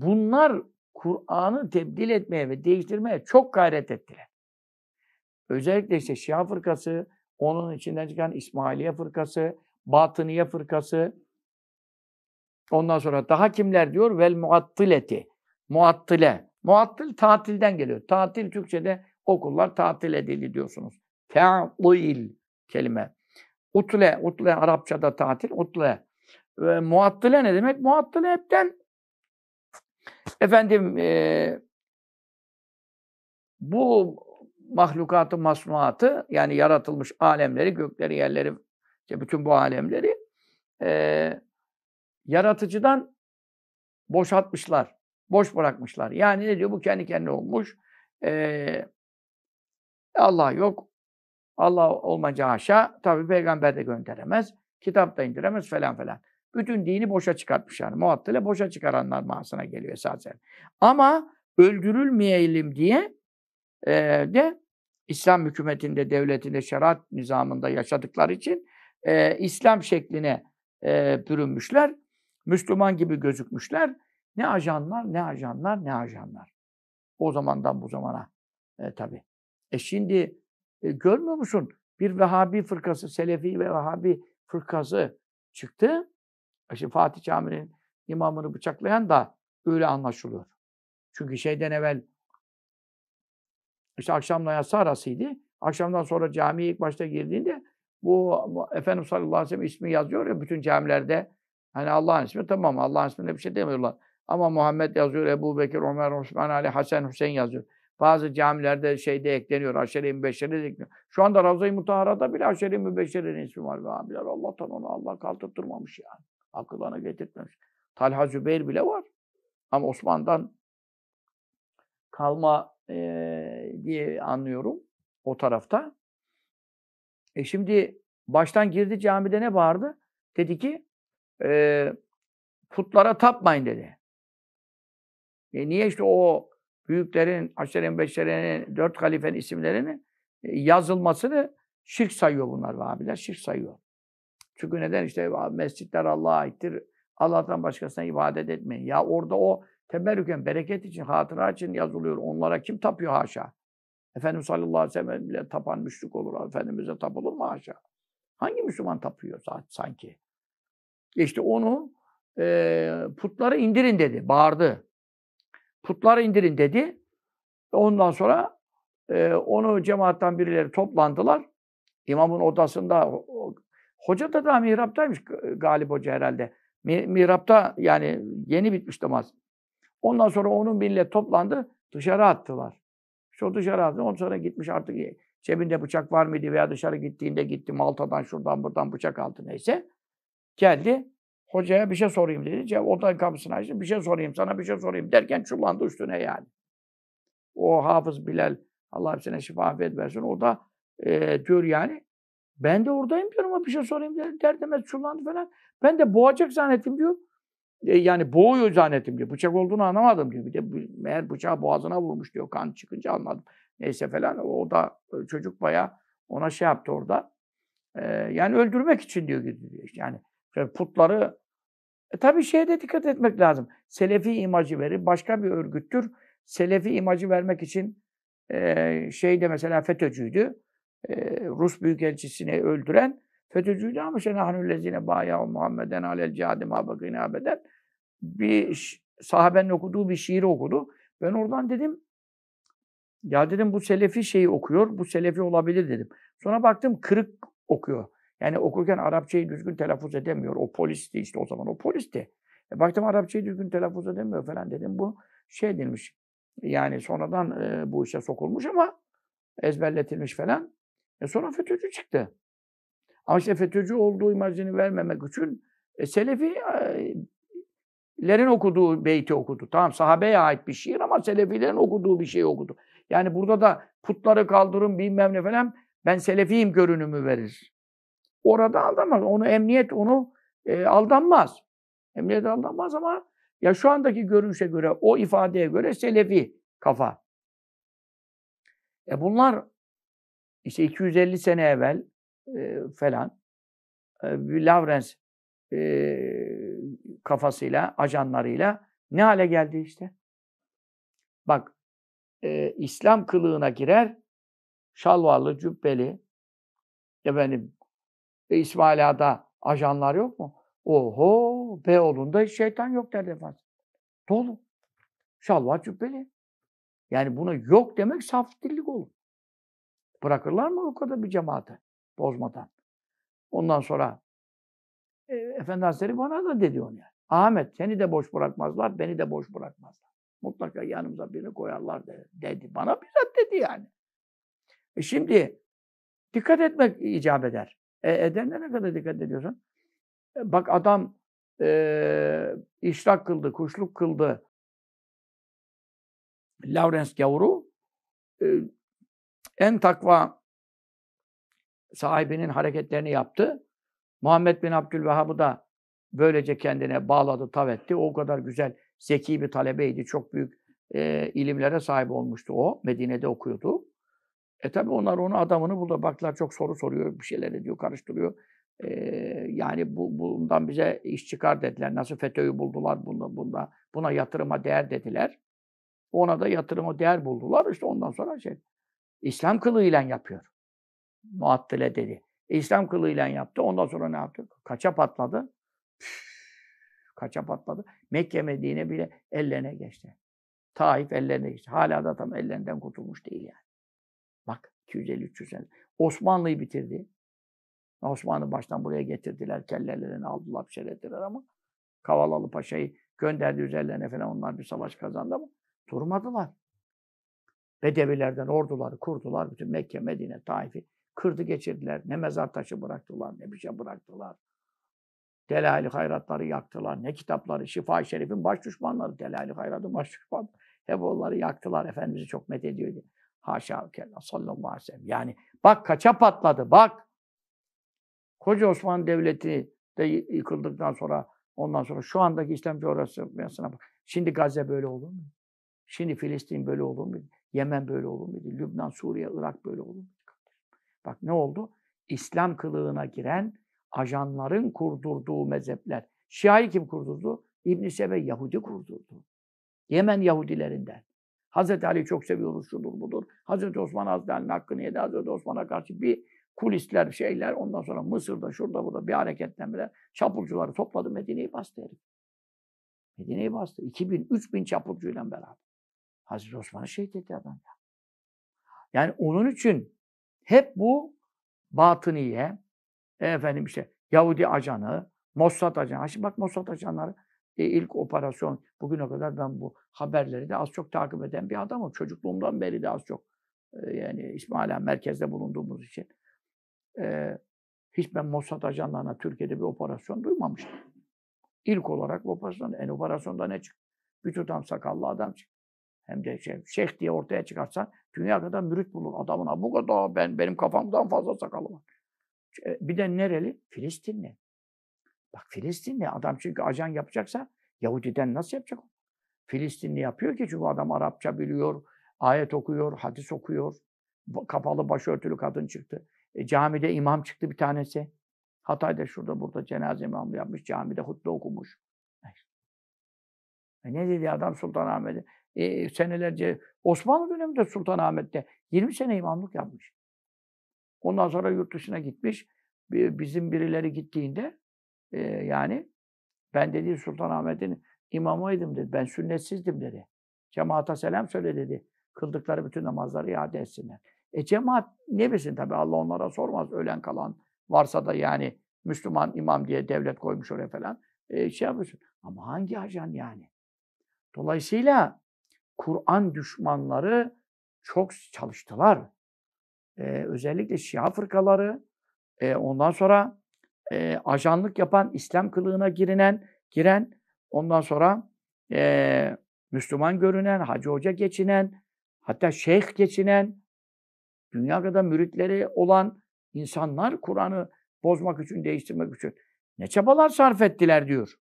Bunlar Kur'an'ı tebdil etmeye ve değiştirmeye çok gayret ettiler. Özellikle işte Şia fırkası, onun içinden çıkan İsmailiye fırkası, Batıniye fırkası, ondan sonra daha kimler diyor? Vel muattileti, muattile. Muattil tatilden geliyor. Tatil Türkçe'de okullar tatil edildi diyorsunuz. Ta'il kelime. Utle, utle Arapçada tatil, utle. E, muattile ne demek? Muattile hepten Efendim e, bu mahlukatı, masnuatı yani yaratılmış alemleri, gökleri, yerleri, işte bütün bu alemleri e, yaratıcıdan boşaltmışlar. Boş bırakmışlar. Yani ne diyor? Bu kendi kendine olmuş. E, Allah yok. Allah olmaca haşa. Tabi peygamber de gönderemez. Kitap da indiremez falan falan. Bütün dini boşa çıkartmış yani. Muattile boşa çıkaranlar manasına geliyor esasen. Ama öldürülmeyelim diye e, de İslam hükümetinde, devletinde, şeriat nizamında yaşadıkları için e, İslam şekline e, bürünmüşler. Müslüman gibi gözükmüşler. Ne ajanlar, ne ajanlar, ne ajanlar. O zamandan bu zamana e, tabii. E şimdi e, görmüyor musun? Bir Vehhabi fırkası, Selefi ve Vehhabi fırkası çıktı. İşte Fatih Camii'nin imamını bıçaklayan da öyle anlaşılıyor. Çünkü şeyden evvel işte akşamla yatsı arasıydı. Akşamdan sonra camiye ilk başta girdiğinde bu Efendimiz sallallahu aleyhi ve sellem ismi yazıyor ya bütün camilerde. Hani Allah'ın ismi tamam Allah'ın isminde bir şey demiyorlar. Ama Muhammed yazıyor, Ebu Bekir, Ömer, Osman, Ali, Hasan, Hüseyin yazıyor. Bazı camilerde şeyde ekleniyor, aşere-i mübeşşere de ekleniyor. Şu anda Ravza-i Mutahara'da bile aşere-i mübeşşerenin ismi var. Ve abiler Allah'tan onu Allah kaldırtırmamış yani. Akıllarına getirtmemiş. Talha Zübeyir bile var. Ama Osman'dan kalma e, diye anlıyorum o tarafta. E şimdi baştan girdi camide ne bağırdı? Dedi ki e, putlara tapmayın dedi. E niye işte o büyüklerin, aşerin, beşerenin, dört halifenin isimlerini e, yazılmasını şirk sayıyor bunlar Vahabiler, şirk sayıyor. Çünkü neden işte mescitler Allah'a aittir. Allah'tan başkasına ibadet etmeyin. Ya orada o temerrüken bereket için, hatıra için yazılıyor. Onlara kim tapıyor haşa? Efendimiz sallallahu aleyhi ve sellem bile tapan müşrik olur. Efendimiz'e tapılır mı haşa? Hangi Müslüman tapıyor sanki? İşte onu e, putları indirin dedi, bağırdı. Putları indirin dedi. Ondan sonra e, onu cemaatten birileri toplandılar. İmamın odasında Hoca da daha mihraptaymış Galip Hoca herhalde. Mi, mihrapta yani yeni bitmiş namaz. Ondan sonra onun binle toplandı dışarı attılar. Şu o dışarı attı. Ondan sonra gitmiş artık e, cebinde bıçak var mıydı veya dışarı gittiğinde gitti Malta'dan şuradan buradan bıçak aldı neyse. Geldi hocaya bir şey sorayım dedi. Odanın kapısını açtı. Bir şey sorayım sana bir şey sorayım derken çullandı üstüne yani. O Hafız Bilal Allah hepsine şifa afiyet versin. O da e, diyor yani ben de oradayım diyor ama bir şey sorayım der, der demez çullandı falan. Ben de boğacak zannettim diyor. E, yani boğuyor zannettim diyor. Bıçak olduğunu anlamadım diyor. Bir de meğer bıçağı boğazına vurmuş diyor. Kan çıkınca anladım. Neyse falan. O da e, çocuk baya ona şey yaptı orada. E, yani öldürmek için diyor. diyor. Yani e, putları e, tabii şeye de dikkat etmek lazım. Selefi imajı verir. Başka bir örgüttür. Selefi imajı vermek için e, şey de mesela FETÖ'cüydü. Rus büyükelçisini öldüren FETÖ'cüydü ama şey? nahnüllezine bayağı Muhammeden alel cihadi mabakine abeden bir sahabenin okuduğu bir şiiri okudu. Ben oradan dedim ya dedim bu selefi şeyi okuyor, bu selefi olabilir dedim. Sonra baktım kırık okuyor. Yani okurken Arapçayı düzgün telaffuz edemiyor. O polisti işte o zaman o polisti. E baktım Arapçayı düzgün telaffuz edemiyor falan dedim. Bu şey edilmiş. Yani sonradan e, bu işe sokulmuş ama ezberletilmiş falan. E sonra FETÖ'cü çıktı. Ama işte FETÖ'cü olduğu imajını vermemek için e, lerin okuduğu beyti okudu. Tamam sahabeye ait bir şiir ama Selefilerin okuduğu bir şey okudu. Yani burada da putları kaldırın bilmem ne falan ben Selefiyim görünümü verir. Orada aldanmaz. Onu emniyet onu e, aldanmaz. Emniyet aldanmaz ama ya şu andaki görünüşe göre, o ifadeye göre Selefi kafa. E bunlar işte 250 sene evvel e, falan e, Lavrens e, kafasıyla, ajanlarıyla ne hale geldi işte. Bak, e, İslam kılığına girer, şalvarlı, cübbeli, efendim, e, İsmail Ağa'da ajanlar yok mu? Oho, Beyoğlu'nda hiç şeytan yok der defans. Dolu. Şalvar cübbeli. Yani buna yok demek saf dillik olur. Bırakırlar mı o kadar bir cemaati bozmadan? Ondan sonra e, Efendi Hazretleri bana da dedi onu yani. Ahmet seni de boş bırakmazlar, beni de boş bırakmazlar. Mutlaka yanımıza birini koyarlar dedi. dedi. Bana bizzat dedi yani. E şimdi dikkat etmek icap eder. E, edenle ne kadar dikkat ediyorsun? E, bak adam e, işrak kıldı, kuşluk kıldı. Lawrence Gavuru e, en takva sahibinin hareketlerini yaptı. Muhammed bin Abdülvehhab'ı da böylece kendine bağladı, tav etti. O kadar güzel, zeki bir talebeydi. Çok büyük e, ilimlere sahip olmuştu o. Medine'de okuyordu. E tabi onlar onu adamını buldu. Baktılar çok soru soruyor, bir şeyler ediyor, karıştırıyor. E, yani bu, bundan bize iş çıkar dediler. Nasıl FETÖ'yü buldular bunda, bunda. Buna yatırıma değer dediler. Ona da yatırıma değer buldular. İşte ondan sonra şey. İslam kılığıyla yapıyor. Muattile dedi. E, İslam kılığıyla yaptı. Ondan sonra ne yaptı? Kaça patladı? Püf, kaça patladı. Mekke Medine bile ellerine geçti. Taif ellerine geçti. Hala da tam ellerinden kurtulmuş değil yani. Bak 250-300 sene. Osmanlı'yı bitirdi. Osmanlı baştan buraya getirdiler. kellerlerini aldılar, bir şeyler ama Kavalalı Paşa'yı gönderdi üzerlerine falan onlar bir savaş kazandı ama durmadılar. Bedevilerden orduları kurdular. Bütün Mekke, Medine, Taif'i kırdı geçirdiler. Ne mezar taşı bıraktılar, ne bir şey bıraktılar. Delali hayratları yaktılar. Ne kitapları, Şifa-i Şerif'in baş düşmanları, Delali hayratı, baş düşmanları. Hep onları yaktılar. Efendimiz'i çok medediyordu. Haşa kella sallallahu aleyhi ve sellem. Yani bak kaça patladı, bak. Koca Osmanlı Devleti de yıkıldıktan sonra, ondan sonra şu andaki İslam coğrafyasına bak. Şimdi Gazze böyle olur mu? Şimdi Filistin böyle olur muydu? Yemen böyle olur muydu? Lübnan, Suriye, Irak böyle olur muydu? Bak ne oldu? İslam kılığına giren ajanların kurdurduğu mezhepler. Şia'yı kim kurdurdu? İbn-i Sebe Yahudi kurdurdu. Yemen Yahudilerinden. Hazreti Ali çok seviyoruz, şudur budur. Hazreti Osman Hazretleri'nin hakkını yedi. Hazreti Osman'a karşı bir kulisler, şeyler. Ondan sonra Mısır'da, şurada, burada bir bile Çapulcuları topladı, Medine'yi bastı herif. Medine'yi bastı. 2000, 3000 çapulcuyla beraber. Hazreti Osman'ı şehit etti adam ya. Yani onun için hep bu batıniye, efendim işte Yahudi ajanı, Mossad ajanı. Şimdi bak Mossad ajanları e, ilk operasyon. Bugüne kadar ben bu haberleri de az çok takip eden bir adamım. Çocukluğumdan beri de az çok. E, yani İsmaila merkezde bulunduğumuz için. E, hiç ben Mossad ajanlarına Türkiye'de bir operasyon duymamıştım. İlk olarak operasyon, en operasyonda ne çıktı? Bir tutam sakallı adam çıktı hem de şey, şeyh diye ortaya çıkarsan dünya kadar mürit bulur. Adamına bu kadar ben benim kafamdan fazla sakalı var. E, bir de nereli? Filistinli. Bak Filistinli adam çünkü ajan yapacaksa Yahudiden nasıl yapacak? Filistinli yapıyor ki çünkü adam Arapça biliyor, ayet okuyor, hadis okuyor. Kapalı başörtülü kadın çıktı. E, camide imam çıktı bir tanesi. Hatay'da şurada burada cenaze imamı yapmış, camide hutbe okumuş. E ne dedi adam Sultan Sultanahmet'e? e, senelerce Osmanlı döneminde Sultanahmet'te 20 sene imamlık yapmış. Ondan sonra yurt dışına gitmiş. Bizim birileri gittiğinde e, yani ben dedi Sultanahmet'in imamıydım dedi. Ben sünnetsizdim dedi. Cemaata selam söyle dedi. Kıldıkları bütün namazları iade etsinler. E cemaat ne bilsin tabi Allah onlara sormaz. Ölen kalan varsa da yani Müslüman imam diye devlet koymuş oraya falan. E, şey yapıyorsun. Ama hangi ajan yani? Dolayısıyla Kur'an düşmanları çok çalıştılar. Ee, özellikle Şia fırkaları, e, ondan sonra e, ajanlık yapan, İslam kılığına girinen, giren, ondan sonra e, Müslüman görünen, hacı hoca geçinen, hatta şeyh geçinen, dünya kadar müritleri olan insanlar Kur'an'ı bozmak için, değiştirmek için ne çabalar sarf ettiler diyor.